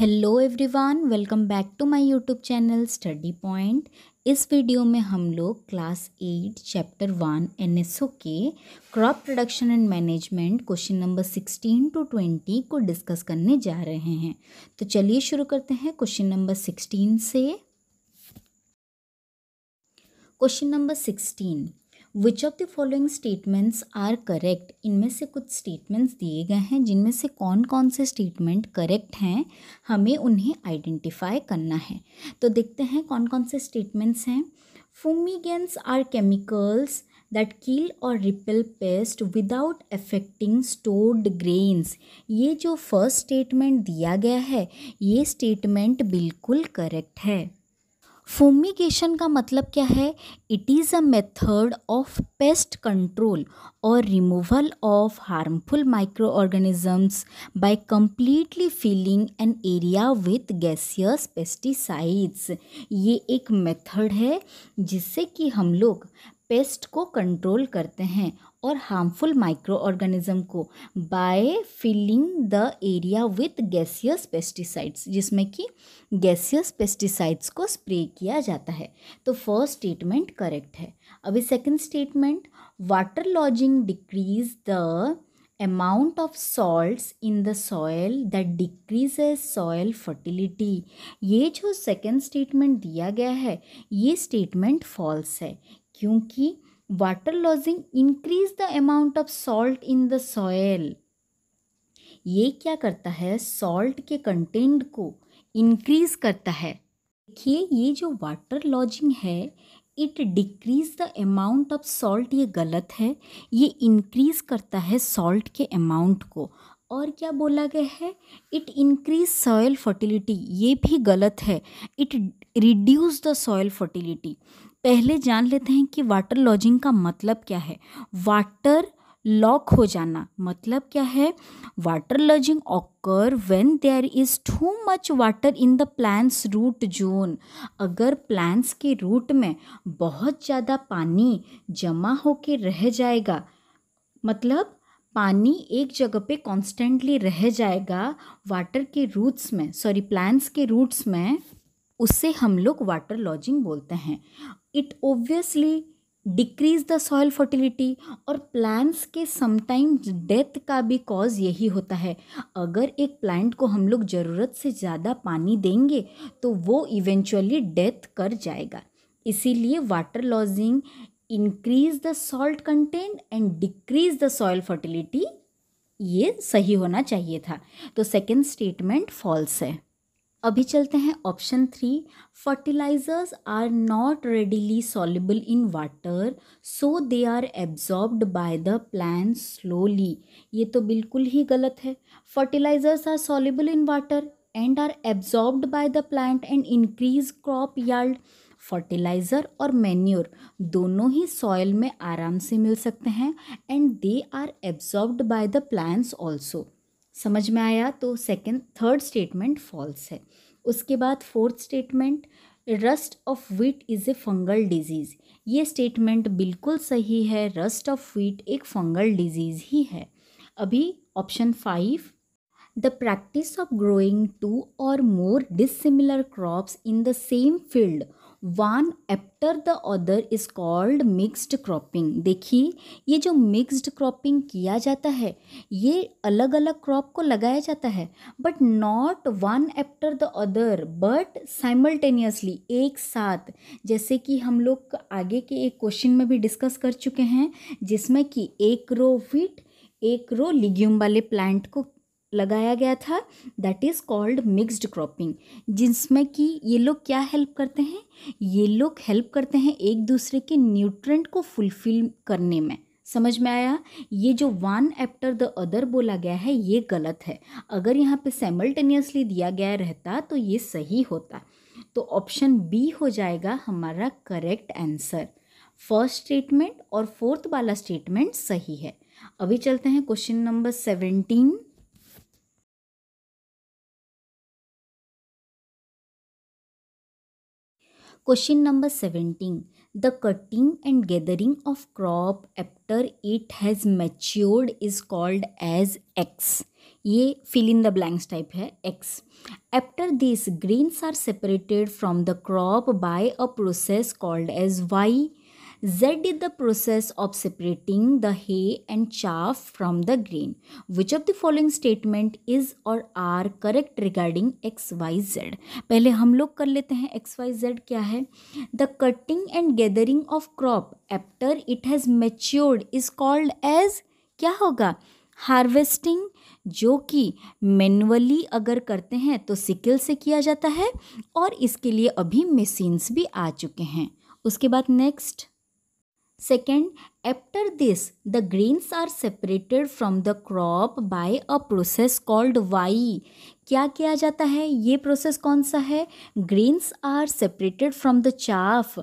Hello everyone welcome back to my YouTube channel study point इस video में हम लोग क्लास एट चैप्टर वन एन के crop production and management question number sixteen to twenty को discuss करने जा रहे हैं तो चलिए शुरू करते हैं क्वेश्चन नंबर सिक्सटीन से question number sixteen which of the following statements are correct इनमें से कुछ स्टेटमेंट्स दिए गए हैं जिनमें से कौन कौन से स्टेटमेंट करेक्ट हैं हमें उन्हें आइडेंटिफाई करना है तो देखते हैं कौन कौन से स्टेटमेंट्स हैं फूमिगेंट्स आर केमिकल्स दैट कील और repel pest without affecting stored grains ये जो फर्स्ट स्टेटमेंट दिया गया है ये स्टेटमेंट बिल्कुल करेक्ट है फूमिगेशन का मतलब क्या है it is a method of pest control और removal of harmful micro organisms by completely filling an area with gaseous pesticides ये एक मेथड है जिससे कि हम लोग पेस्ट को कंट्रोल करते हैं और हार्मफुल माइक्रो ऑर्गेनिज्म को by filling the area with gaseous pesticides जिसमें कि गैसियस पेस्टिसाइड्स को स्प्रे किया जाता है तो फर्स्ट स्टेटमेंट करेक्ट है अभी second statement water logging decrease the amount of salt in the soil that decreases soil fertility ये जो सेकेंड स्टेटमेंट दिया गया है ये स्टेटमेंट फॉल्स है क्योंकि water logging increase the amount of salt in the soil ये क्या करता है सॉल्ट के कंटेंट को इंक्रीज करता है देखिए ये जो वाटर लॉजिंग है it decrease the amount of salt ये गलत है ये इंक्रीज करता है सॉल्ट के अमाउंट को और क्या बोला गया है इट इंक्रीज सॉयल फर्टिलिटी ये भी गलत है it reduce the soil fertility पहले जान लेते हैं कि वाटर लॉजिंग का मतलब क्या है वाटर लॉक हो जाना मतलब क्या है water logging occur when there is too much water in the plants root zone अगर प्लांट्स के रूट में बहुत ज़्यादा पानी जमा होके रह जाएगा मतलब पानी एक जगह पे कॉन्स्टेंटली रह जाएगा वाटर के रूट्स में सॉरी प्लांट्स के रूट्स में उससे हम लोग वाटर लॉजिंग बोलते हैं it obviously decrease the soil fertility और प्लांट्स के समटाइम्स डेथ का भी कॉज यही होता है अगर एक प्लांट को हम लोग ज़रूरत से ज़्यादा पानी देंगे तो वो इवेंचुअली डेथ कर जाएगा इसीलिए water logging increase the salt content and decrease the soil fertility ये सही होना चाहिए था तो सेकेंड स्टेटमेंट फॉल्स है अभी चलते हैं option three fertilisers are not readily soluble in water so they are absorbed by the plant slowly ये तो बिल्कुल ही गलत है fertilisers are soluble in water and are absorbed by the plant and increase crop yard fertiliser और manure दोनों ही soil में आराम से मिल सकते हैं and they are absorbed by the plants also समझ में आया तो सेकेंड थर्ड स्टेटमेंट फॉल्स है उसके बाद fourth statement rust of wheat is a fungal disease ये स्टेटमेंट बिल्कुल सही है रस्ट ऑफ व्हीट एक फंगल डिजीज़ ही है अभी option five the practice of growing two or more dissimilar crops in the same field one after the other is called mixed cropping देखिए ये जो मिक्स्ड क्रॉपिंग किया जाता है ये अलग अलग क्रॉप को लगाया जाता है but not one after the other but simultaneously एक साथ जैसे कि हम लोग आगे के एक क्वेश्चन में भी डिस्कस कर चुके हैं जिसमें कि एक रो वीट एक रो लिग्यूम वाले प्लांट को लगाया गया था that is called mixed cropping जिसमें कि ये लोग क्या हेल्प करते हैं ये लोग हेल्प करते हैं एक दूसरे के न्यूट्रेंट को फुलफिल करने में समझ में आया ये जो वन एप्टर द अदर बोला गया है ये गलत है अगर यहाँ पे सेमल्टेनियसली दिया गया रहता तो ये सही होता तो ऑप्शन बी हो जाएगा हमारा करेक्ट आंसर फर्स्ट स्टेटमेंट और फोर्थ वाला स्टेटमेंट सही है अभी चलते हैं question number seventeen question number seventeen the cutting and gathering of crop after it has matured is called as X ये fill in the blanks type है X after this grains are separated from the crop by a process called as Y Z is the process of separating the hay and chaff from the grain. Which of the following statement is or are correct regarding X Y Z? पहले हम लोग कर लेते हैं X Y Z क्या है The cutting and gathering of crop after it has matured is called as क्या होगा Harvesting जो कि मैनुअली अगर करते हैं तो सिकल से किया जाता है और इसके लिए अभी मशीन्स भी आ चुके हैं उसके बाद next Second, after this, the grains are separated from the crop by a process called Y क्या किया जाता है ये प्रोसेस कौन सा है grains are separated from the chaff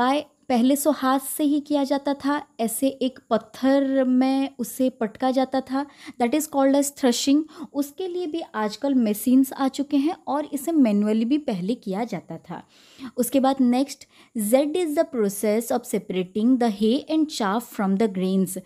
by पहले सो हाथ से ही किया जाता था ऐसे एक पत्थर में उसे पटका जाता था that is called as threshing उसके लिए भी आजकल मशीन्स आ चुके हैं और इसे मैनुअली भी पहले किया जाता था उसके बाद next Z is the process of separating the hay and chaff from the grains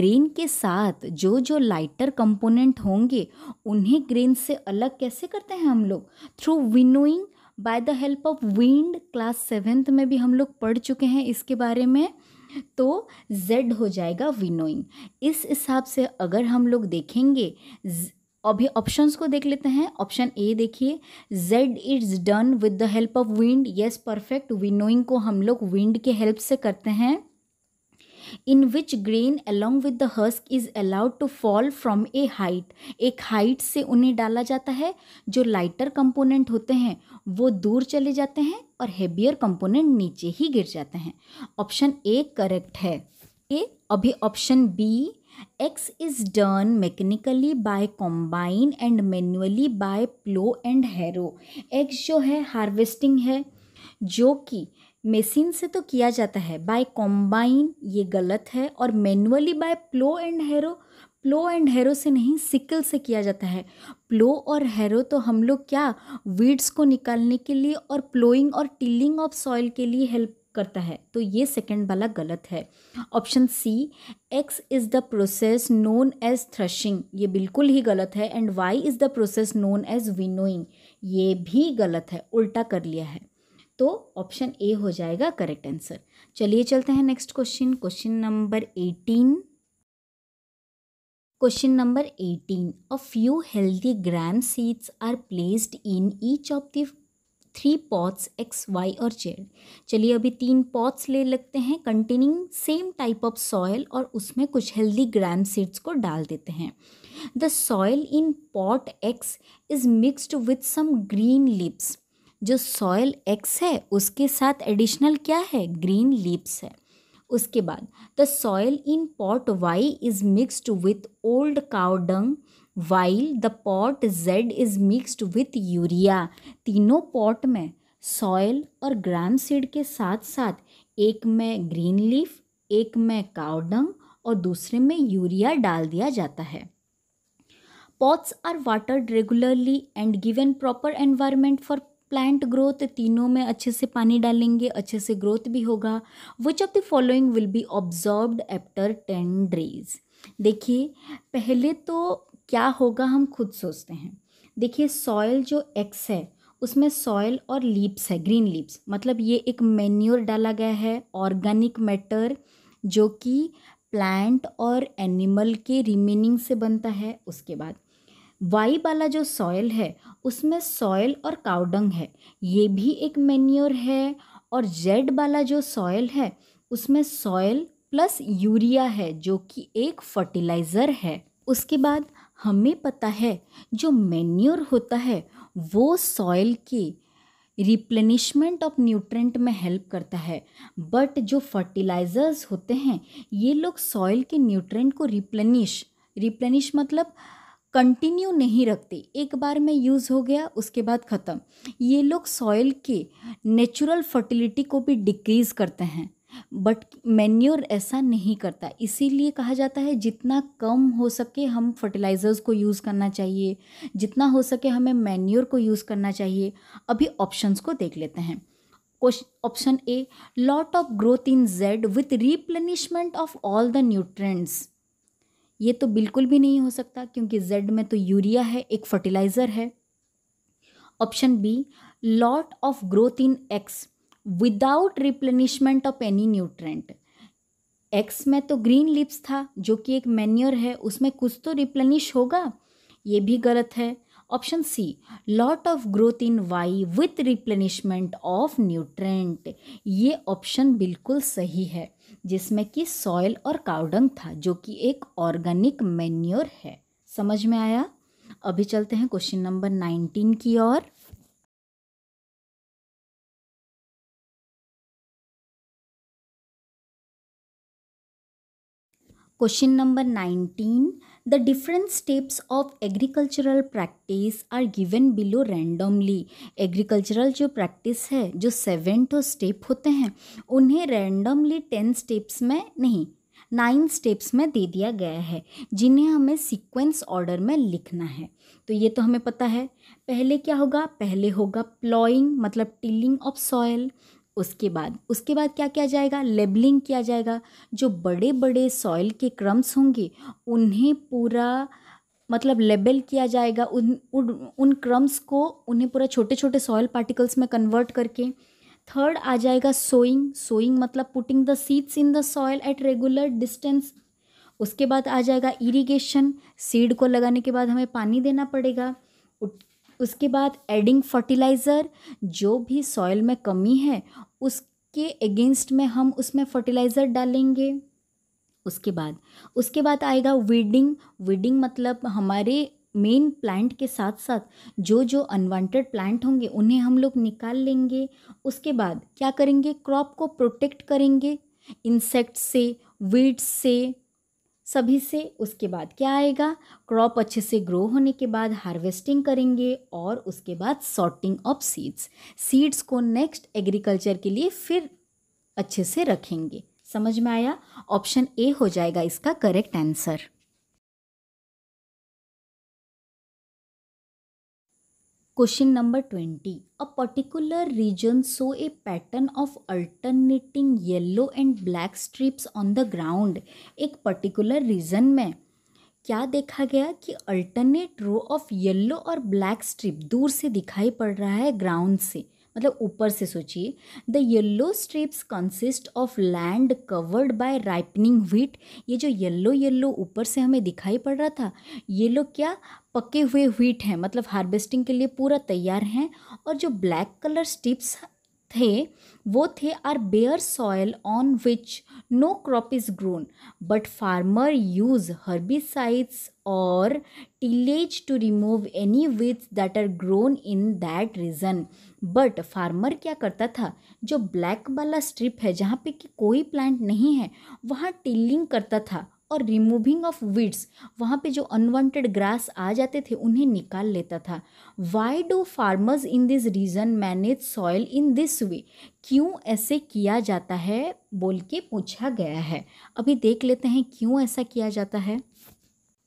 grain के साथ जो जो लाइटर कंपोनेंट होंगे उन्हें ग्रेन से अलग कैसे करते हैं हम लोग through winnowing by the help of wind class seventh में भी हम लोग पढ़ चुके हैं इसके बारे में तो जेड हो जाएगा विनोइंग इस हिसाब से अगर हम लोग देखेंगे अभी ऑप्शंस को देख लेते हैं ऑप्शन ए देखिए Z is done with the help of wind yes perfect winnowing को हम लोग विंड के हेल्प से करते हैं in which grain along with the husk is allowed to fall from a height एक हाइट से उन्हें डाला जाता है जो लाइटर कंपोनेंट होते हैं वो दूर चले जाते हैं और हेबियर कंपोनेंट नीचे ही गिर जाते हैं ऑप्शन ए करेक्ट है ए अभी option B X is done mechanically by combine and manually by plough and harrow X जो है हार्वेस्टिंग है जो कि मशीन से तो किया जाता है बाय कॉम्बाइन ये गलत है और manually by plough and harrow plough and harrow से नहीं सिकल से किया जाता है प्लो और हैरो तो हम लोग क्या वीड्स को निकालने के लिए और प्लोइंग और टिलिंग ऑफ सॉइल के लिए हेल्प करता है तो ये सेकंड वाला गलत है option C X is the process known as threshing ये बिल्कुल ही गलत है and Y is the process known as winnowing ये भी गलत है उल्टा कर लिया है तो ऑप्शन ए हो जाएगा करेक्ट आंसर चलिए चलते हैं next question question number eighteen question number eighteen a few healthy gram seeds are placed in each of the three pots X Y और जेड चलिए अभी तीन पॉट्स ले लगते हैं containing same type of soil और उसमें कुछ हेल्दी ग्राम सीड्स को डाल देते हैं the soil in pot X is mixed with some green leaves जो सॉयल एक्स है उसके साथ एडिशनल क्या है ग्रीन लिप्स है उसके बाद the soil in pot Y is mixed with old cow dung while the pot Z is mixed with urea तीनों पॉट में सॉयल और ग्राम सीड के साथ साथ एक में ग्रीन लीफ एक में काउडंग और दूसरे में यूरिया डाल दिया जाता है pots are watered regularly and given proper environment for plant growth तीनों में अच्छे से पानी डालेंगे अच्छे से ग्रोथ भी होगा which of the following will be observed after ten days देखिए पहले तो क्या होगा हम खुद सोचते हैं देखिए सॉयल जो एक्स है उसमें सॉयल और लीप्स है ग्रीन लीप्स मतलब ये एक मेन्योर डाला गया है ऑर्गेनिक मैटर जो कि प्लांट और एनिमल के रिमेनिंग से बनता है उसके बाद वाई वाला जो सॉयल है उसमें सॉयल और काउडंग है ये भी एक मेन्योर है और जेड वाला जो सॉयल है उसमें सॉयल प्लस यूरिया है जो कि एक फर्टिलाइज़र है उसके बाद हमें पता है जो मेन्योर होता है वो सॉयल के रिप्लेनिशमेंट ऑफ न्यूट्रेंट में हेल्प करता है बट जो फर्टिलाइज़र्स होते हैं ये लोग सॉइल के न्यूट्रेंट को रिप्लेनिश रिप्लेनिश मतलब कंटिन्यू नहीं रखते एक बार में यूज़ हो गया उसके बाद ख़त्म ये लोग सॉइल के नेचुरल फर्टिलिटी को भी डिक्रीज़ करते हैं बट मैन्योर ऐसा नहीं करता इसीलिए कहा जाता है जितना कम हो सके हम फर्टिलाइज़र्स को यूज़ करना चाहिए जितना हो सके हमें मैन्योर को यूज़ करना चाहिए अभी ऑप्शंस को देख लेते हैं option A lot of growth in Z with replenishment of all the nutrients ये तो बिल्कुल भी नहीं हो सकता क्योंकि जेड में तो यूरिया है एक फर्टिलाइज़र है option B lot of growth in X without replenishment of any nutrient X में तो ग्रीन लिप्स था जो कि एक मैन्योर है उसमें कुछ तो रिप्लेनिश होगा ये भी गलत है option C lot of growth in Y with replenishment of nutrient ये ऑप्शन बिल्कुल सही है जिसमें कि सॉयल और काउडंग था जो कि एक ऑर्गेनिक मेन्योर है समझ में आया अभी चलते हैं क्वेश्चन नंबर नाइनटीन की ओर question number nineteen the different steps of agricultural practice are given below randomly agricultural जो प्रैक्टिस है जो सेवेंथ स्टेप तो होते हैं उन्हें रैंडमली टेन स्टेप्स में नहीं नाइन स्टेप्स में दे दिया गया है जिन्हें हमें सीक्वेंस ऑर्डर में लिखना है तो ये तो हमें पता है पहले क्या होगा पहले होगा प्लॉइंग मतलब टिलिंग ऑफ सॉयल उसके बाद उसके बाद क्या किया जाएगा लेबलिंग किया जाएगा जो बड़े बड़े सॉइल के क्रम्स होंगे उन्हें पूरा मतलब लेबल किया जाएगा उन उन उन क्रम्स को उन्हें पूरा छोटे छोटे सॉयल पार्टिकल्स में कन्वर्ट करके थर्ड आ जाएगा सोइंग सोइंग मतलब putting the seeds in the soil at regular distance उसके बाद आ जाएगा इरिगेशन सीड को लगाने के बाद हमें पानी देना पड़ेगा उसके बाद एडिंग फर्टिलाइज़र जो भी सॉइल में कमी है उसके अगेंस्ट में हम उसमें फर्टिलाइज़र डालेंगे उसके बाद उसके बाद आएगा वीडिंग वीडिंग मतलब हमारे मेन प्लांट के साथ साथ जो जो अनवांटेड प्लांट होंगे उन्हें हम लोग निकाल लेंगे उसके बाद क्या करेंगे क्रॉप को प्रोटेक्ट करेंगे इंसेक्ट से वीड्स से सभी से उसके बाद क्या आएगा क्रॉप अच्छे से ग्रो होने के बाद हार्वेस्टिंग करेंगे और उसके बाद सॉर्टिंग ऑफ सीड्स सीड्स को नेक्स्ट एग्रीकल्चर के लिए फिर अच्छे से रखेंगे समझ में आया ऑप्शन ए हो जाएगा इसका correct answer question number twenty a particular region shows a pattern of alternating yellow and black strips on the ground एक पर्टिकुलर रीजन में क्या देखा गया कि अल्टरनेट रो ऑफ येलो और ब्लैक स्ट्रिप दूर से दिखाई पड़ रहा है ग्राउंड से मतलब ऊपर से सोचिए the yellow strips consist of land covered by ripening wheat ये जो येल्लो येल्लो ऊपर से हमें दिखाई पड़ रहा था ये लोग क्या पके हुए व्हीट हैं मतलब हार्वेस्टिंग के लिए पूरा तैयार हैं और जो ब्लैक कलर स्ट्रिप्स थे वो थे are bare soil on which no crop is grown but farmer use herbicides और tillage to remove any weeds that are grown in that region but farmer क्या करता था जो ब्लैक वाला स्ट्रिप है जहाँ पे कि कोई प्लांट नहीं है वहाँ टिलिंग करता था और रिमूविंग ऑफ वीड्स वहाँ पे जो अनवांटेड ग्रास आ जाते थे उन्हें निकाल लेता था why do farmers in this region manage soil in this way क्यों ऐसे किया जाता है बोल के पूछा गया है अभी देख लेते हैं क्यों ऐसा किया जाता है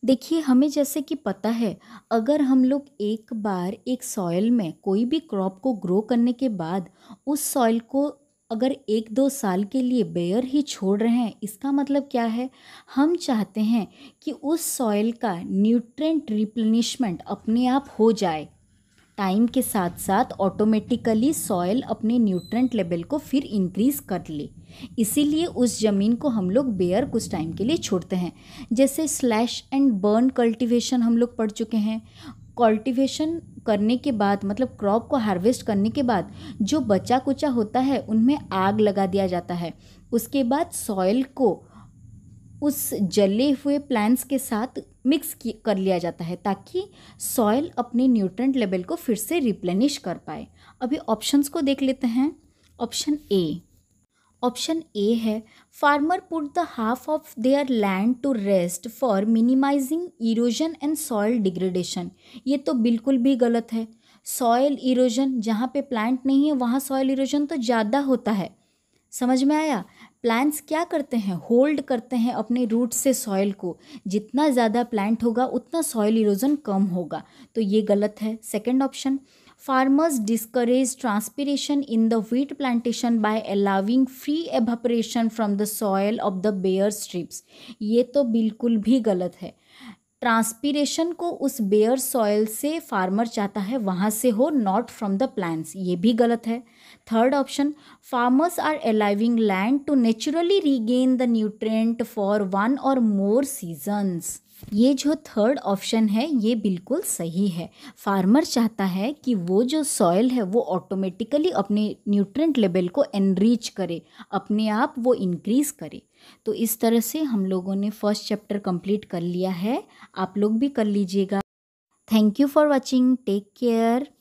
देखिए हमें जैसे कि पता है अगर हम लोग एक बार एक सॉयल में कोई भी क्रॉप को ग्रो करने के बाद उस सॉयल को अगर एक दो साल के लिए बेयर ही छोड़ रहे हैं इसका मतलब क्या है हम चाहते हैं कि उस सॉयल का न्यूट्रेंट रिप्लेनिशमेंट अपने आप हो जाए टाइम के साथ साथ ऑटोमेटिकली सॉयल अपने न्यूट्रेंट लेवल को फिर इंक्रीज़ कर ले इसीलिए उस ज़मीन को हम लोग बेयर कुछ टाइम के लिए छोड़ते हैं जैसे स्लैश एंड बर्न कल्टीवेशन हम लोग पढ़ चुके हैं कल्टीवेशन करने के बाद मतलब क्रॉप को हार्वेस्ट करने के बाद जो बचा कुचा होता है उनमें आग लगा दिया जाता है उसके बाद सॉयल को उस जले हुए प्लांट्स के साथ मिक्स कर लिया जाता है ताकि सॉयल अपने न्यूट्रेंट लेवल को फिर से रिप्लेनिश कर पाए अभी ऑप्शंस को देख लेते हैं ऑप्शन ए ऑप्शन ए है farmer put the half of their land to rest for minimising erosion and soil degradation ये तो बिल्कुल भी गलत है सॉयल इरोजन जहाँ पे प्लांट नहीं है वहाँ सॉयल इरोजन तो ज़्यादा होता है समझ में आया प्लांट्स क्या करते हैं होल्ड करते हैं अपने रूट से सॉयल को जितना ज़्यादा प्लांट होगा उतना सॉइल इरोजन कम होगा तो ये गलत है second option farmers discourage transpiration in the wheat plantation by allowing free evaporation from the soil of the bare strips ये तो बिल्कुल भी गलत है ट्रांसपीरेशन को उस बेयर सॉयल से फार्मर चाहता है वहाँ से हो नॉट फ्रॉम द प्लांट्स ये भी गलत है third option farmers are allowing land to naturally regain the nutrient for one or more seasons ये जो थर्ड ऑप्शन है ये बिल्कुल सही है फार्मर चाहता है कि वो जो सॉयल है वो ऑटोमेटिकली अपने न्यूट्रेंट लेवल को एनरीच करे अपने आप वो इंक्रीज़ करे तो इस तरह से हम लोगों ने फर्स्ट चैप्टर कंप्लीट कर लिया है आप लोग भी कर लीजिएगा thank you for watching take care